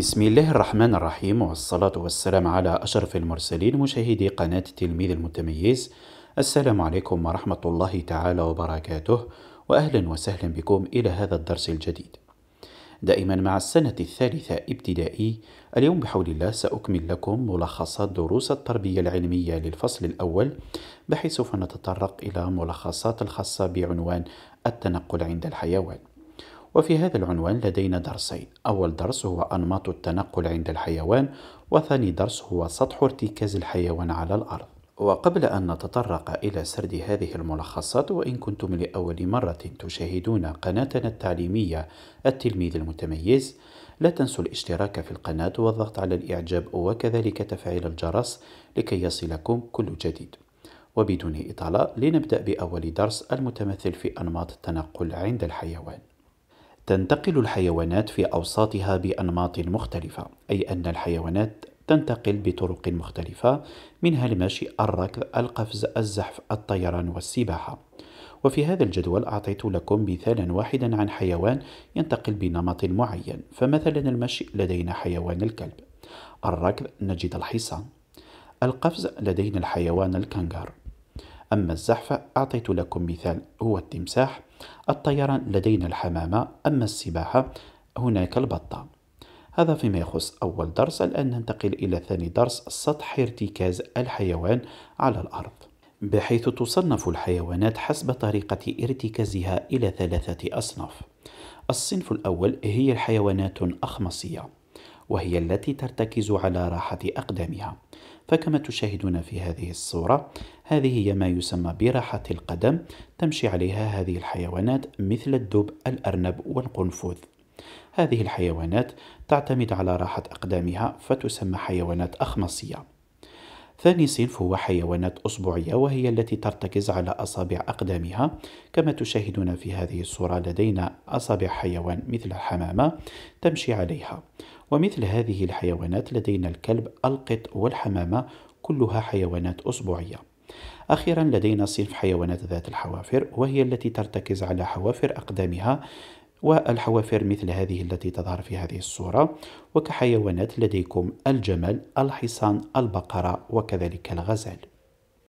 بسم الله الرحمن الرحيم والصلاة والسلام على أشرف المرسلين مشاهدي قناة التلميذ المتميز السلام عليكم ورحمة الله تعالى وبركاته وأهلا وسهلا بكم إلى هذا الدرس الجديد دائما مع السنة الثالثة ابتدائي اليوم بحول الله سأكمل لكم ملخصات دروس التربية العلمية للفصل الأول بحيث سوف نتطرق إلى ملخصات الخاصة بعنوان التنقل عند الحيوان وفي هذا العنوان لدينا درسين أول درس هو أنماط التنقل عند الحيوان وثاني درس هو سطح ارتكاز الحيوان على الأرض وقبل أن نتطرق إلى سرد هذه الملخصات وإن كنتم لأول مرة تشاهدون قناتنا التعليمية التلميذ المتميز لا تنسوا الاشتراك في القناة والضغط على الإعجاب وكذلك تفعيل الجرس لكي يصلكم كل جديد وبدون إطالة لنبدأ بأول درس المتمثل في أنماط التنقل عند الحيوان تنتقل الحيوانات في أوساطها بأنماط مختلفة أي أن الحيوانات تنتقل بطرق مختلفة منها المشي، الركض، القفز، الزحف، الطيران والسباحة. وفي هذا الجدول أعطيت لكم مثالا واحدا عن حيوان ينتقل بنمط معين، فمثلا المشي لدينا حيوان الكلب، الركض نجد الحصان، القفز لدينا الحيوان الكنغر، أما الزحف أعطيت لكم مثال هو التمساح، الطيران لدينا الحمامة أما السباحة هناك البطة هذا فيما يخص أول درس الآن ننتقل إلى ثاني درس سطح ارتكاز الحيوان على الأرض بحيث تصنف الحيوانات حسب طريقة ارتكازها إلى ثلاثة أصناف الصنف الأول هي الحيوانات الأخمصية وهي التي ترتكز على راحة أقدامها فكما تشاهدون في هذه الصورة هذه هي ما يسمى براحة القدم تمشي عليها هذه الحيوانات مثل الدب الأرنب والقنفذ هذه الحيوانات تعتمد على راحة أقدامها فتسمى حيوانات أخمصية ثاني صنف هو حيوانات أصبعية وهي التي ترتكز على أصابع أقدامها كما تشاهدون في هذه الصورة لدينا أصابع حيوان مثل الحمامة تمشي عليها ومثل هذه الحيوانات لدينا الكلب القط والحمامة كلها حيوانات أصبعية أخيرا لدينا صنف حيوانات ذات الحوافر وهي التي ترتكز على حوافر أقدامها والحوافر مثل هذه التي تظهر في هذه الصورة وكحيوانات لديكم الجمل الحصان البقرة وكذلك الغزال